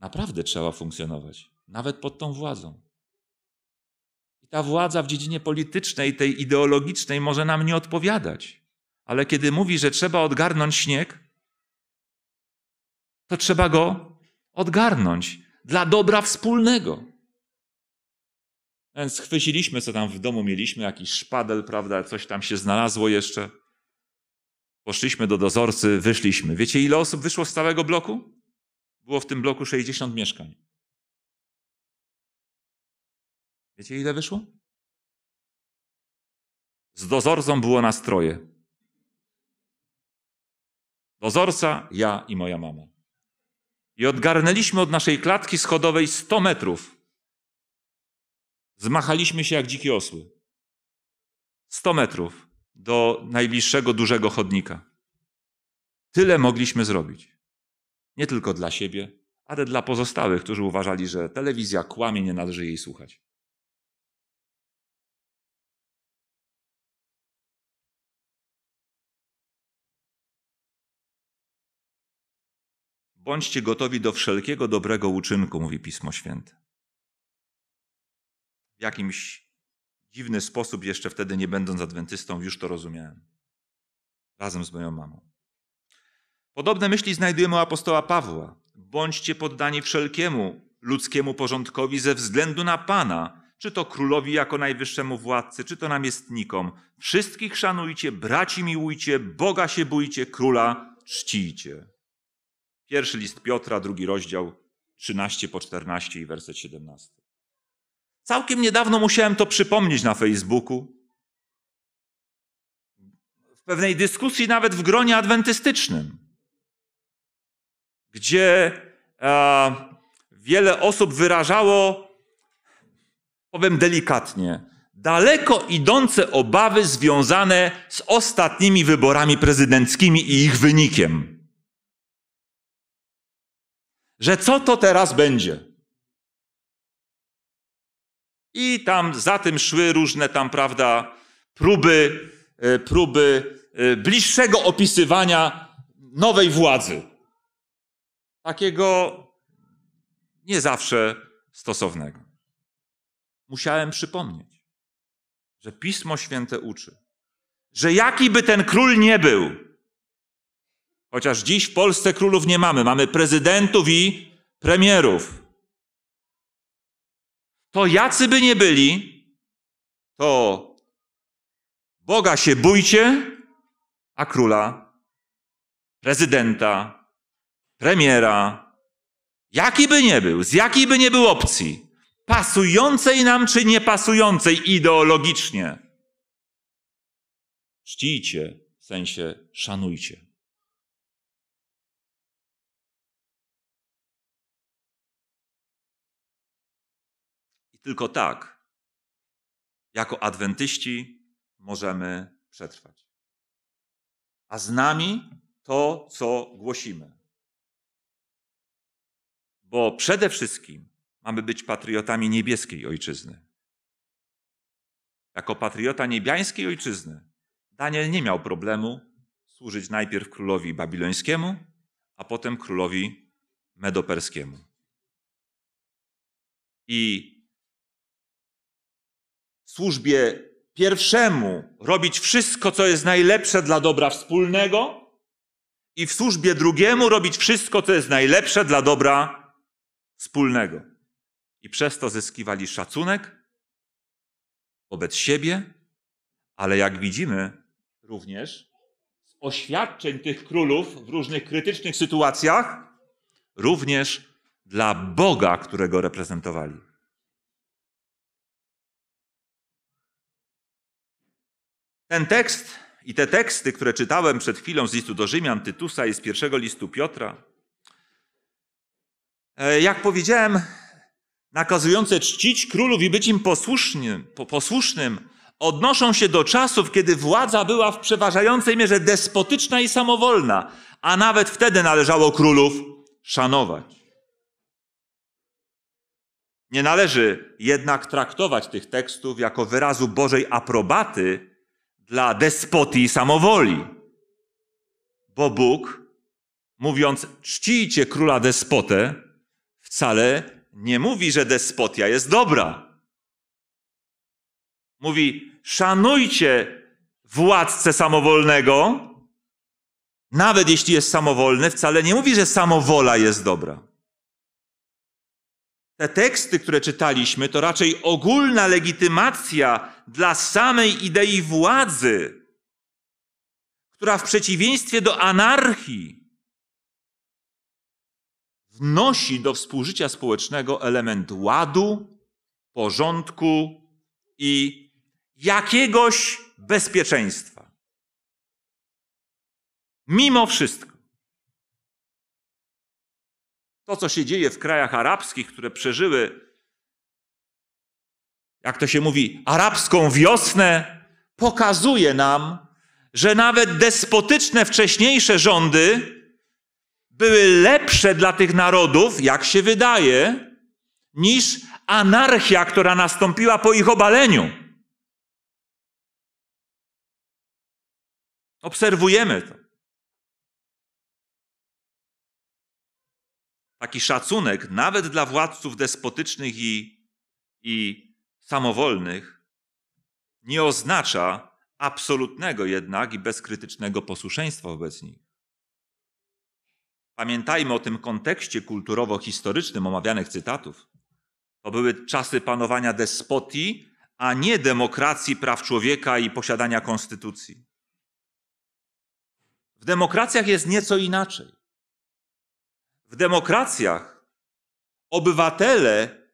Naprawdę trzeba funkcjonować, nawet pod tą władzą. I ta władza w dziedzinie politycznej, tej ideologicznej może nam nie odpowiadać. Ale kiedy mówi, że trzeba odgarnąć śnieg, to trzeba go odgarnąć dla dobra wspólnego. Więc chwyciliśmy, co tam w domu mieliśmy, jakiś szpadel, prawda, coś tam się znalazło jeszcze. Poszliśmy do dozorcy, wyszliśmy. Wiecie, ile osób wyszło z całego bloku? Było w tym bloku 60 mieszkań. Wiecie, ile wyszło? Z dozorcą było nastroje. Dozorca, ja i moja mama i odgarnęliśmy od naszej klatki schodowej 100 metrów. Zmachaliśmy się jak dzikie osły. 100 metrów do najbliższego dużego chodnika. Tyle mogliśmy zrobić. Nie tylko dla siebie, ale dla pozostałych, którzy uważali, że telewizja kłamie, nie należy jej słuchać. Bądźcie gotowi do wszelkiego dobrego uczynku, mówi Pismo Święte. W jakimś dziwny sposób, jeszcze wtedy nie będąc adwentystą, już to rozumiałem. Razem z moją mamą. Podobne myśli znajdujemy u apostoła Pawła. Bądźcie poddani wszelkiemu ludzkiemu porządkowi ze względu na Pana, czy to królowi jako najwyższemu władcy, czy to namiestnikom. Wszystkich szanujcie, braci miłujcie, Boga się bójcie, króla czcijcie. Pierwszy list Piotra, drugi rozdział 13 po 14 i werset 17. Całkiem niedawno musiałem to przypomnieć na Facebooku. W pewnej dyskusji, nawet w gronie adwentystycznym, gdzie e, wiele osób wyrażało, powiem delikatnie, daleko idące obawy związane z ostatnimi wyborami prezydenckimi i ich wynikiem że co to teraz będzie. I tam za tym szły różne tam, prawda, próby, e, próby e, bliższego opisywania nowej władzy. Takiego nie zawsze stosownego. Musiałem przypomnieć, że Pismo Święte uczy, że jaki by ten król nie był, Chociaż dziś w Polsce królów nie mamy, mamy prezydentów i premierów. To jacy by nie byli, to Boga się bójcie, a króla, prezydenta, premiera, jaki by nie był, z jakiej by nie był opcji, pasującej nam czy niepasującej ideologicznie. Czcijcie, w sensie szanujcie. Tylko tak, jako adwentyści, możemy przetrwać. A z nami to, co głosimy. Bo przede wszystkim mamy być patriotami niebieskiej ojczyzny. Jako patriota niebiańskiej ojczyzny Daniel nie miał problemu służyć najpierw królowi babilońskiemu, a potem królowi medoperskiemu. I służbie pierwszemu robić wszystko, co jest najlepsze dla dobra wspólnego, i w służbie drugiemu robić wszystko, co jest najlepsze dla dobra wspólnego. I przez to zyskiwali szacunek wobec siebie, ale jak widzimy również z oświadczeń tych królów w różnych krytycznych sytuacjach, również dla Boga, którego reprezentowali. Ten tekst i te teksty, które czytałem przed chwilą z listu do Rzymian, Tytusa i z pierwszego listu Piotra, e, jak powiedziałem, nakazujące czcić królów i być im posłusznym, posłusznym, odnoszą się do czasów, kiedy władza była w przeważającej mierze despotyczna i samowolna, a nawet wtedy należało królów szanować. Nie należy jednak traktować tych tekstów jako wyrazu Bożej aprobaty dla despoty i samowoli. Bo Bóg, mówiąc czcijcie króla despotę, wcale nie mówi, że despotia jest dobra. Mówi szanujcie władcę samowolnego, nawet jeśli jest samowolny, wcale nie mówi, że samowola jest dobra. Te teksty, które czytaliśmy, to raczej ogólna legitymacja dla samej idei władzy, która w przeciwieństwie do anarchii wnosi do współżycia społecznego element ładu, porządku i jakiegoś bezpieczeństwa. Mimo wszystko. To, co się dzieje w krajach arabskich, które przeżyły jak to się mówi, arabską wiosnę, pokazuje nam, że nawet despotyczne wcześniejsze rządy były lepsze dla tych narodów, jak się wydaje, niż anarchia, która nastąpiła po ich obaleniu. Obserwujemy to. Taki szacunek nawet dla władców despotycznych i, i samowolnych nie oznacza absolutnego jednak i bezkrytycznego posłuszeństwa wobec nich. Pamiętajmy o tym kontekście kulturowo-historycznym omawianych cytatów. To były czasy panowania despotii, a nie demokracji praw człowieka i posiadania konstytucji. W demokracjach jest nieco inaczej. W demokracjach obywatele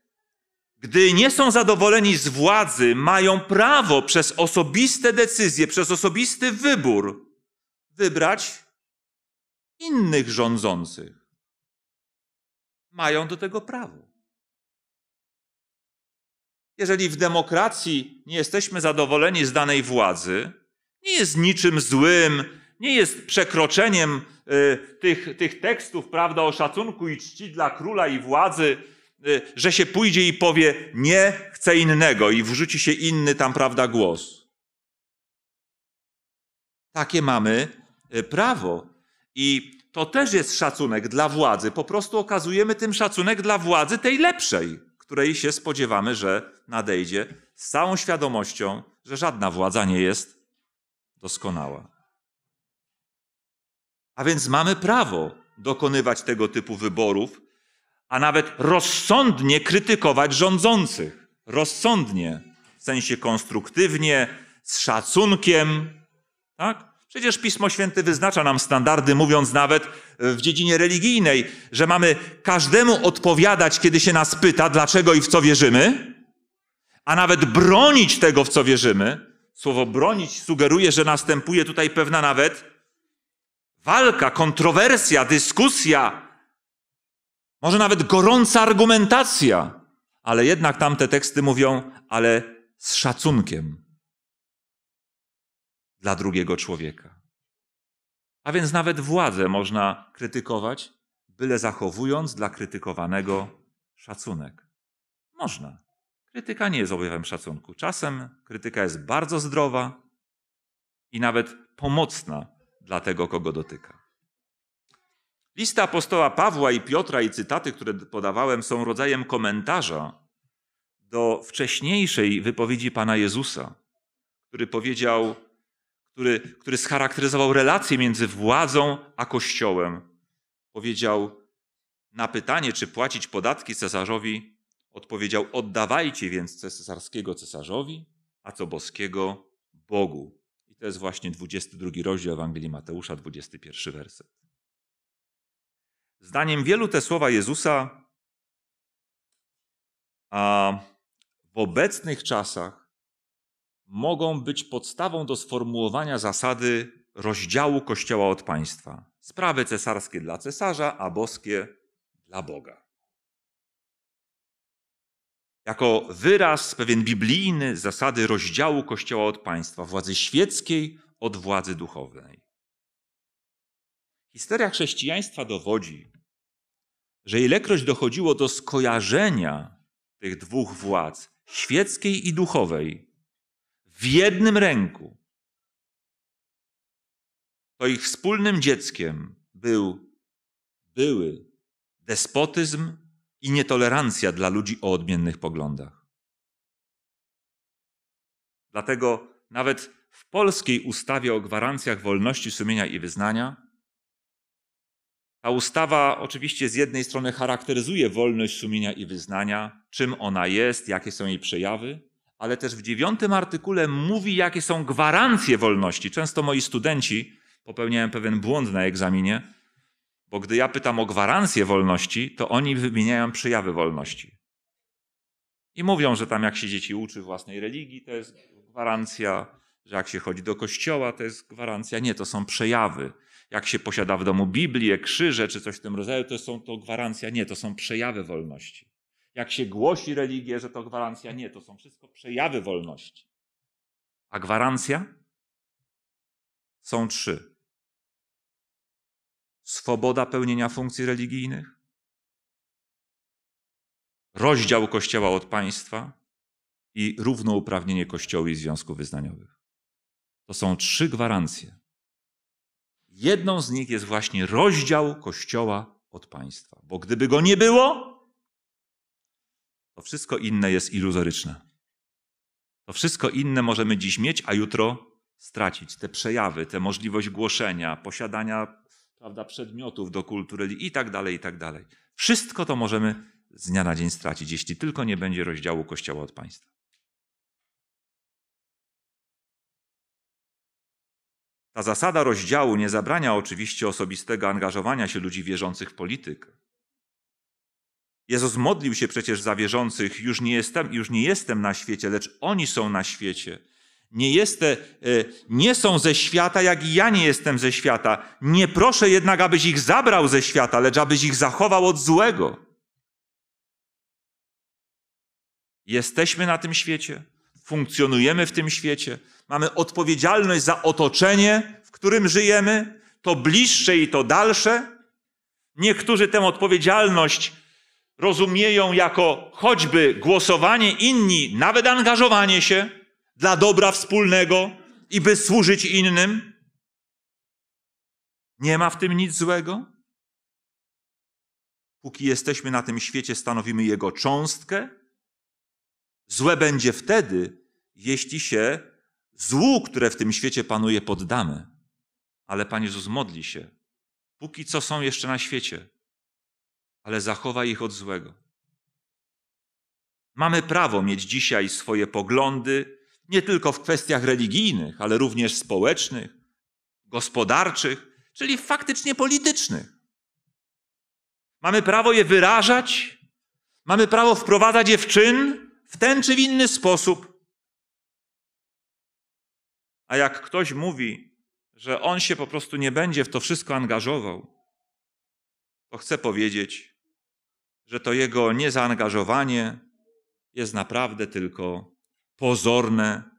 gdy nie są zadowoleni z władzy, mają prawo przez osobiste decyzje, przez osobisty wybór wybrać innych rządzących. Mają do tego prawo. Jeżeli w demokracji nie jesteśmy zadowoleni z danej władzy, nie jest niczym złym, nie jest przekroczeniem y, tych, tych tekstów, prawda, o szacunku i czci dla króla i władzy, Y, że się pójdzie i powie nie, chcę innego i wrzuci się inny tam, prawda, głos. Takie mamy y, prawo. I to też jest szacunek dla władzy. Po prostu okazujemy tym szacunek dla władzy tej lepszej, której się spodziewamy, że nadejdzie, z całą świadomością, że żadna władza nie jest doskonała. A więc mamy prawo dokonywać tego typu wyborów, a nawet rozsądnie krytykować rządzących. Rozsądnie, w sensie konstruktywnie, z szacunkiem. Tak? Przecież Pismo Święte wyznacza nam standardy, mówiąc nawet e, w dziedzinie religijnej, że mamy każdemu odpowiadać, kiedy się nas pyta, dlaczego i w co wierzymy, a nawet bronić tego, w co wierzymy. Słowo bronić sugeruje, że następuje tutaj pewna nawet walka, kontrowersja, dyskusja, może nawet gorąca argumentacja, ale jednak tamte teksty mówią, ale z szacunkiem dla drugiego człowieka. A więc nawet władzę można krytykować, byle zachowując dla krytykowanego szacunek. Można. Krytyka nie jest objawem szacunku. Czasem krytyka jest bardzo zdrowa i nawet pomocna dla tego, kogo dotyka. Lista apostoła Pawła i Piotra i cytaty, które podawałem, są rodzajem komentarza do wcześniejszej wypowiedzi Pana Jezusa, który powiedział, który, który scharakteryzował relację między władzą a Kościołem. Powiedział na pytanie, czy płacić podatki cesarzowi, odpowiedział: Oddawajcie więc cesarskiego cesarzowi, a co boskiego Bogu. I to jest właśnie 22 rozdział Ewangelii Mateusza, 21 werset. Zdaniem wielu te słowa Jezusa a w obecnych czasach mogą być podstawą do sformułowania zasady rozdziału Kościoła od państwa. Sprawy cesarskie dla cesarza, a boskie dla Boga. Jako wyraz pewien biblijny zasady rozdziału Kościoła od państwa, władzy świeckiej od władzy duchownej. Historia chrześcijaństwa dowodzi, że ilekroć dochodziło do skojarzenia tych dwóch władz, świeckiej i duchowej, w jednym ręku, to ich wspólnym dzieckiem był, były despotyzm i nietolerancja dla ludzi o odmiennych poglądach. Dlatego nawet w polskiej ustawie o gwarancjach wolności sumienia i wyznania ta ustawa oczywiście z jednej strony charakteryzuje wolność sumienia i wyznania, czym ona jest, jakie są jej przejawy, ale też w dziewiątym artykule mówi, jakie są gwarancje wolności. Często moi studenci popełniają pewien błąd na egzaminie, bo gdy ja pytam o gwarancję wolności, to oni wymieniają przejawy wolności. I mówią, że tam jak się dzieci uczy własnej religii, to jest gwarancja, że jak się chodzi do kościoła, to jest gwarancja. Nie, to są przejawy jak się posiada w domu Biblię, krzyże czy coś w tym rodzaju, to są to gwarancja nie, to są przejawy wolności. Jak się głosi religię, że to gwarancja nie, to są wszystko przejawy wolności. A gwarancja? Są trzy. Swoboda pełnienia funkcji religijnych, rozdział Kościoła od państwa i równouprawnienie Kościołów i związków wyznaniowych. To są trzy gwarancje Jedną z nich jest właśnie rozdział Kościoła od państwa. Bo gdyby go nie było, to wszystko inne jest iluzoryczne. To wszystko inne możemy dziś mieć, a jutro stracić. Te przejawy, tę możliwość głoszenia, posiadania prawda, przedmiotów do kultury i tak dalej, i tak dalej. Wszystko to możemy z dnia na dzień stracić, jeśli tylko nie będzie rozdziału Kościoła od państwa. Ta zasada rozdziału nie zabrania oczywiście osobistego angażowania się ludzi wierzących w politykę. Jezus modlił się przecież za wierzących, już nie jestem, już nie jestem na świecie, lecz oni są na świecie. Nie, jestem, e, nie są ze świata, jak i ja nie jestem ze świata. Nie proszę jednak, abyś ich zabrał ze świata, lecz abyś ich zachował od złego. Jesteśmy na tym świecie, funkcjonujemy w tym świecie mamy odpowiedzialność za otoczenie, w którym żyjemy, to bliższe i to dalsze. Niektórzy tę odpowiedzialność rozumieją jako choćby głosowanie, inni nawet angażowanie się dla dobra wspólnego i by służyć innym. Nie ma w tym nic złego. Póki jesteśmy na tym świecie, stanowimy jego cząstkę. Złe będzie wtedy, jeśli się złu, które w tym świecie panuje, poddamy. Ale Pan Jezus modli się. Póki co są jeszcze na świecie, ale zachowaj ich od złego. Mamy prawo mieć dzisiaj swoje poglądy, nie tylko w kwestiach religijnych, ale również społecznych, gospodarczych, czyli faktycznie politycznych. Mamy prawo je wyrażać, mamy prawo wprowadzać je w czyn w ten czy w inny sposób, a jak ktoś mówi, że on się po prostu nie będzie w to wszystko angażował, to chcę powiedzieć, że to jego niezaangażowanie jest naprawdę tylko pozorne.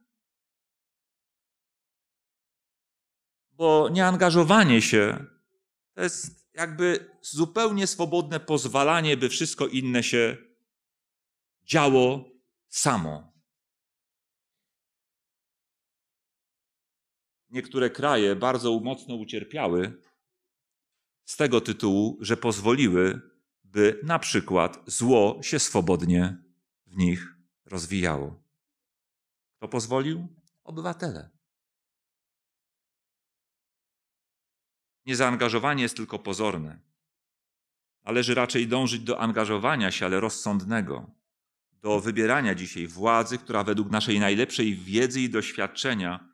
Bo nieangażowanie się to jest jakby zupełnie swobodne pozwalanie, by wszystko inne się działo samo. niektóre kraje bardzo mocno ucierpiały z tego tytułu, że pozwoliły, by na przykład zło się swobodnie w nich rozwijało. Kto pozwolił? Obywatele. Niezaangażowanie jest tylko pozorne. Należy raczej dążyć do angażowania się, ale rozsądnego, do wybierania dzisiaj władzy, która według naszej najlepszej wiedzy i doświadczenia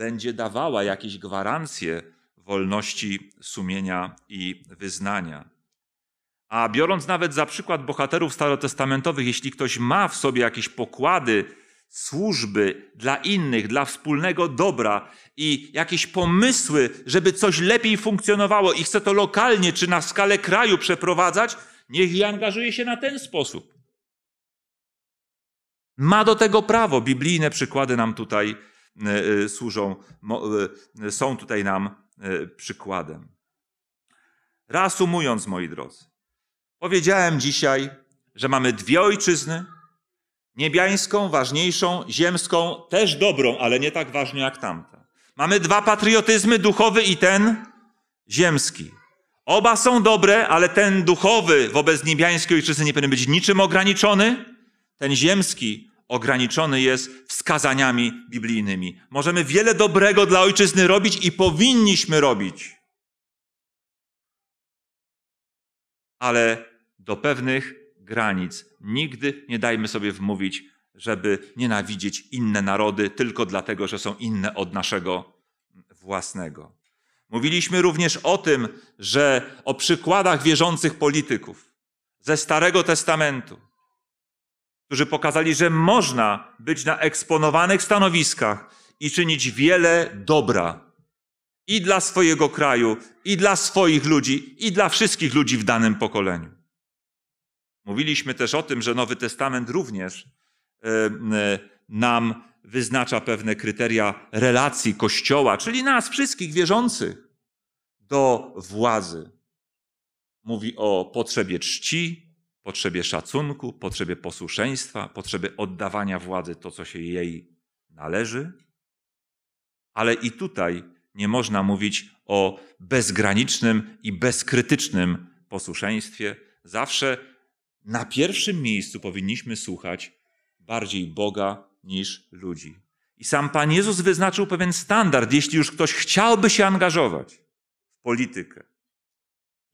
będzie dawała jakieś gwarancje wolności sumienia i wyznania. A biorąc nawet za przykład bohaterów starotestamentowych, jeśli ktoś ma w sobie jakieś pokłady służby dla innych, dla wspólnego dobra i jakieś pomysły, żeby coś lepiej funkcjonowało i chce to lokalnie czy na skalę kraju przeprowadzać, niech i angażuje się na ten sposób. Ma do tego prawo. Biblijne przykłady nam tutaj E, e, służą, e, są tutaj nam przykładem. Reasumując, moi drodzy, powiedziałem dzisiaj, że mamy dwie ojczyzny: niebiańską, ważniejszą, ziemską, też dobrą, ale nie tak ważną jak tamta. Mamy dwa patriotyzmy: duchowy i ten ziemski. Oba są dobre, ale ten duchowy wobec niebiańskiej ojczyzny nie powinien być niczym ograniczony. Ten ziemski ograniczony jest wskazaniami biblijnymi. Możemy wiele dobrego dla ojczyzny robić i powinniśmy robić. Ale do pewnych granic nigdy nie dajmy sobie wmówić, żeby nienawidzić inne narody tylko dlatego, że są inne od naszego własnego. Mówiliśmy również o tym, że o przykładach wierzących polityków ze Starego Testamentu, którzy pokazali, że można być na eksponowanych stanowiskach i czynić wiele dobra. I dla swojego kraju, i dla swoich ludzi, i dla wszystkich ludzi w danym pokoleniu. Mówiliśmy też o tym, że Nowy Testament również e, e, nam wyznacza pewne kryteria relacji Kościoła, czyli nas wszystkich wierzących, do władzy. Mówi o potrzebie czci, potrzebie szacunku, potrzebie posłuszeństwa, potrzebie oddawania władzy to, co się jej należy. Ale i tutaj nie można mówić o bezgranicznym i bezkrytycznym posłuszeństwie. Zawsze na pierwszym miejscu powinniśmy słuchać bardziej Boga niż ludzi. I sam Pan Jezus wyznaczył pewien standard, jeśli już ktoś chciałby się angażować w politykę,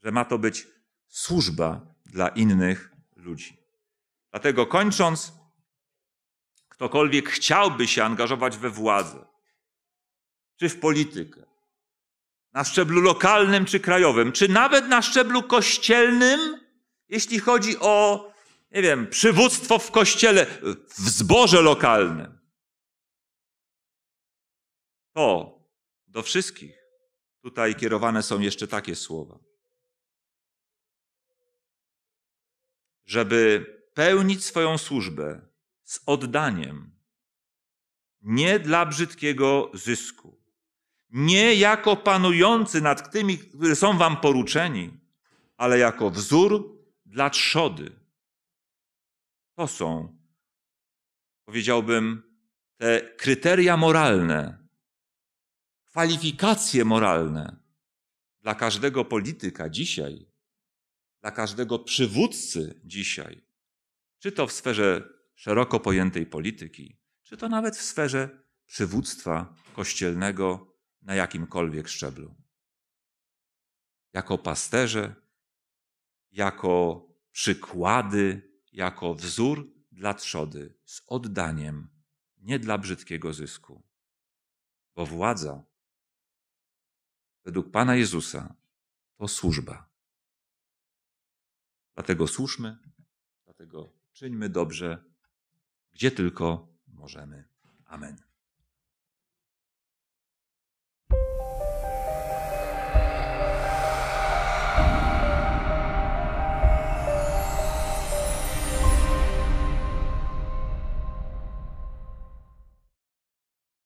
że ma to być służba dla innych ludzi. Dlatego kończąc, ktokolwiek chciałby się angażować we władzę, czy w politykę, na szczeblu lokalnym czy krajowym, czy nawet na szczeblu kościelnym, jeśli chodzi o, nie wiem, przywództwo w kościele, w zborze lokalnym. To do wszystkich tutaj kierowane są jeszcze takie słowa. żeby pełnić swoją służbę z oddaniem, nie dla brzydkiego zysku, nie jako panujący nad tymi, którzy są wam poruczeni, ale jako wzór dla trzody. To są, powiedziałbym, te kryteria moralne, kwalifikacje moralne dla każdego polityka dzisiaj, dla każdego przywódcy dzisiaj, czy to w sferze szeroko pojętej polityki, czy to nawet w sferze przywództwa kościelnego na jakimkolwiek szczeblu. Jako pasterze, jako przykłady, jako wzór dla trzody, z oddaniem, nie dla brzydkiego zysku. Bo władza, według Pana Jezusa, to służba. Dlatego słuszmy, dlatego czyńmy dobrze, gdzie tylko możemy. Amen.